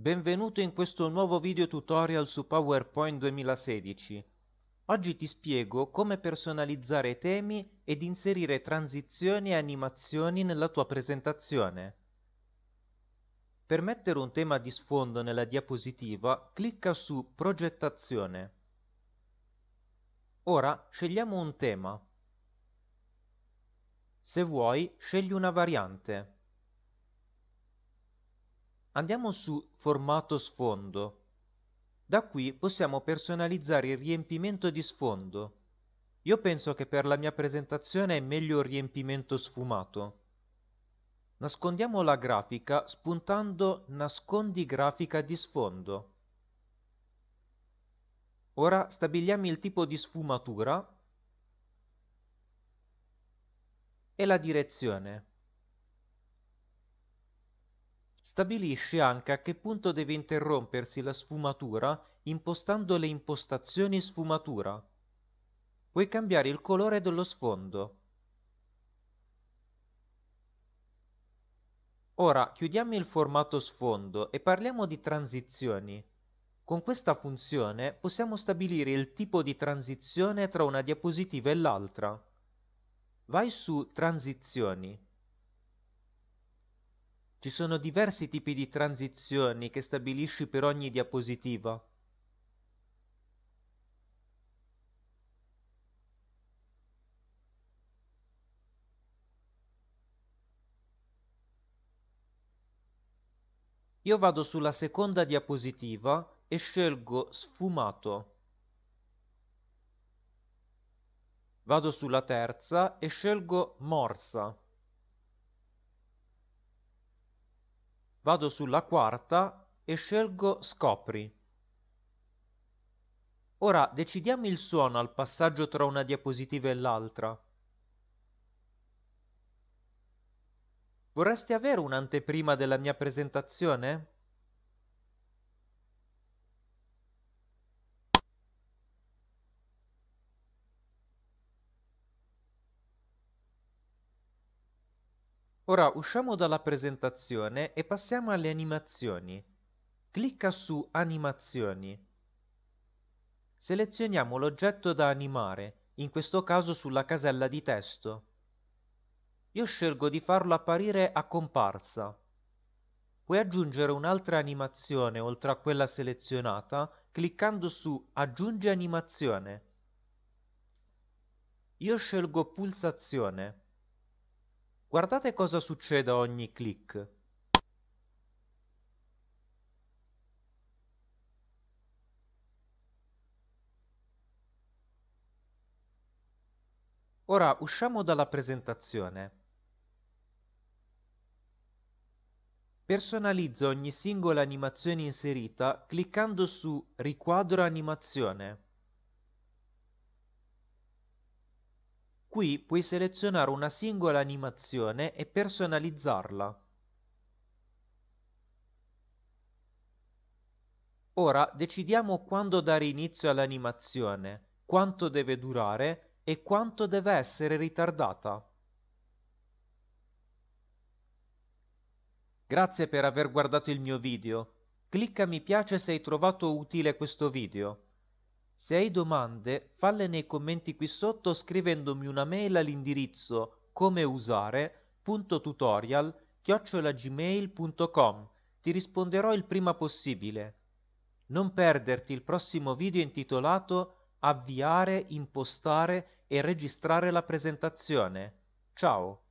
Benvenuto in questo nuovo video tutorial su PowerPoint 2016. Oggi ti spiego come personalizzare temi ed inserire transizioni e animazioni nella tua presentazione. Per mettere un tema di sfondo nella diapositiva, clicca su Progettazione. Ora scegliamo un tema. Se vuoi, scegli una variante. Andiamo su Formato sfondo. Da qui possiamo personalizzare il riempimento di sfondo. Io penso che per la mia presentazione è meglio il riempimento sfumato. Nascondiamo la grafica spuntando Nascondi grafica di sfondo. Ora stabiliamo il tipo di sfumatura e la direzione. Stabilisce anche a che punto deve interrompersi la sfumatura impostando le impostazioni sfumatura. Puoi cambiare il colore dello sfondo. Ora chiudiamo il formato sfondo e parliamo di transizioni. Con questa funzione possiamo stabilire il tipo di transizione tra una diapositiva e l'altra. Vai su Transizioni ci sono diversi tipi di transizioni che stabilisci per ogni diapositiva. Io vado sulla seconda diapositiva e scelgo sfumato. Vado sulla terza e scelgo morsa. Vado sulla quarta e scelgo Scopri. Ora decidiamo il suono al passaggio tra una diapositiva e l'altra. Vorreste avere un'anteprima della mia presentazione? Ora usciamo dalla presentazione e passiamo alle animazioni. Clicca su Animazioni. Selezioniamo l'oggetto da animare, in questo caso sulla casella di testo. Io scelgo di farlo apparire a comparsa. Puoi aggiungere un'altra animazione oltre a quella selezionata cliccando su Aggiungi animazione. Io scelgo Pulsazione. Guardate cosa succede a ogni click. Ora usciamo dalla presentazione. Personalizzo ogni singola animazione inserita cliccando su Riquadro animazione. Qui puoi selezionare una singola animazione e personalizzarla. Ora decidiamo quando dare inizio all'animazione, quanto deve durare e quanto deve essere ritardata. Grazie per aver guardato il mio video. Clicca mi piace se hai trovato utile questo video. Se hai domande, falle nei commenti qui sotto scrivendomi una mail all'indirizzo comeusare.tutorial Ti risponderò il prima possibile. Non perderti il prossimo video intitolato Avviare, impostare e registrare la presentazione. Ciao!